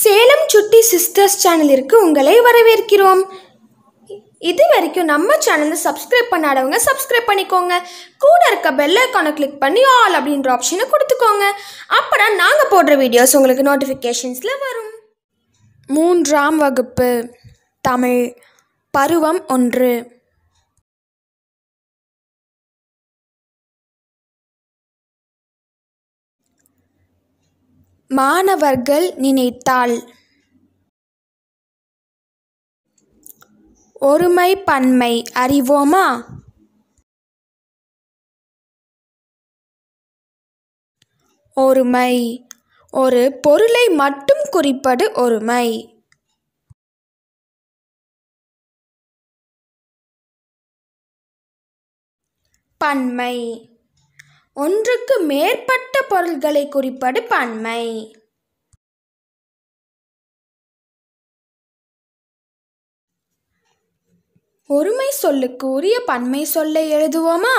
சேலம் சுட்டி சிஸ்டர்ஸ் சேனலிற்கு உங்களை வரவேற்கிறோம் இது வரைக்கும் நம்ம சேனலை சப்ஸ்கிரைப் பண்ணாதவங்க சப்ஸ்கிரைப் பண்ணிக்கோங்க கூட இருக்க பெல் ஐக்கானை கிளிக் பண்ணி ஆல் அப்படின்ற ஆப்ஷனை கொடுத்துக்கோங்க அப்போ நாங்கள் போடுற வீடியோஸ் உங்களுக்கு நோட்டிஃபிகேஷன்ஸில் வரும் மூன்றாம் வகுப்பு தமிழ் பருவம் ஒன்று மாணவர்கள் நினைத்தாள் ஒருமை பன்மை அறிவோமா ஒருமை ஒரு பொருளை மட்டும் குறிப்பது ஒருமை பன்மை ஒன்றுக்கு மேற்பட்ட பொருள்களை குறிப்பது பன்மை ஒருமை சொல்லுக்கு உரிய பன்மை சொல்லை எழுதுவோமா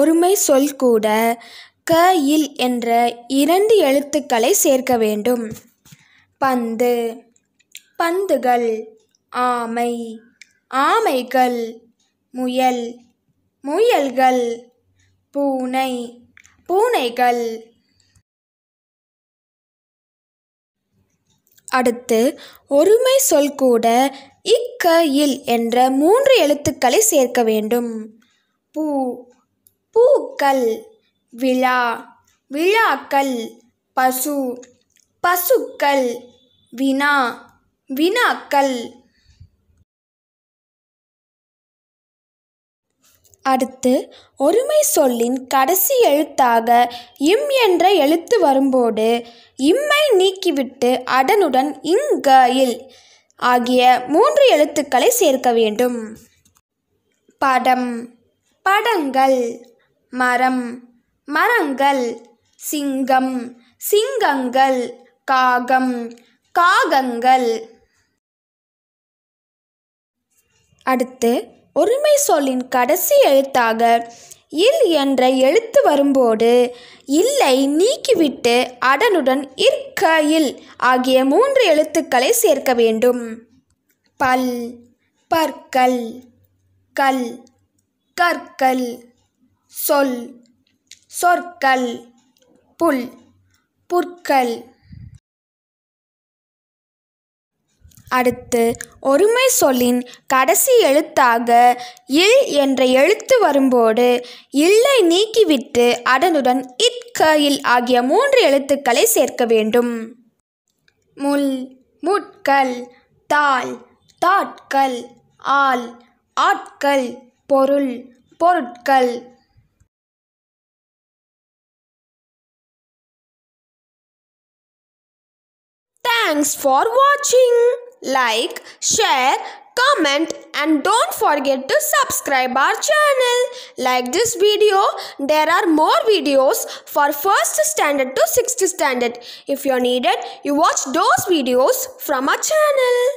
ஒருமை சொல் கூட க இல் என்ற இரண்டு எழுத்துக்களை சேர்க்க வேண்டும் பந்து பந்துகள் ஆமை ஆமைகள் முயல் முயல்கள் பூனை பூனைகள் அடுத்து ஒருமை சொல் கூட இக்க இல் என்ற மூன்று எழுத்துக்களை சேர்க்க வேண்டும் பூ பூக்கள் விழா விழாக்கள் பசு பசுக்கள் வினா வினாக்கள் அடுத்து ஒருமை சொல்லின் கடைசி எழுத்தாக இம் என்ற எழுத்து வரும்போது இம்மை நீக்கிவிட்டு அதனுடன் இங் ஆகிய மூன்று எழுத்துக்களை சேர்க்க வேண்டும் படம் படங்கள் மரம் மரங்கள் சிங்கம் சிங்கங்கள் காகம் காகங்கள் அடுத்து ஒருமை சொல்லின் கடைசி எழுத்தாக இல் என்ற எழுத்து வரும்போது இல்லை நீக்கிவிட்டு அடனுடன் இற்க இல் ஆகிய மூன்று எழுத்துக்களை சேர்க்க வேண்டும் பல் பற்கள் கல் கற்கள் சொல் சொற்கள் புல் புற்கள் அடுத்து ஒருமை சொல்லின் கடைசி எழுத்தாக இல் என்ற எழுத்து வரும்போது இல்லை நீக்கிவிட்டு அதனுடன் இத் க இல் ஆகிய மூன்று எழுத்துக்களை சேர்க்க வேண்டும் முல் முட்கள் தாள் தாட்கள் ஆள் ஆட்கள் பொருள் பொருட்கள் தேங்க்ஸ் ஃபார் வாட்சிங் like, share, comment and don't forget to subscribe our channel. Like this video, there are more videos for 1st standard to 6th standard. If you are needed, you watch those videos from our channel.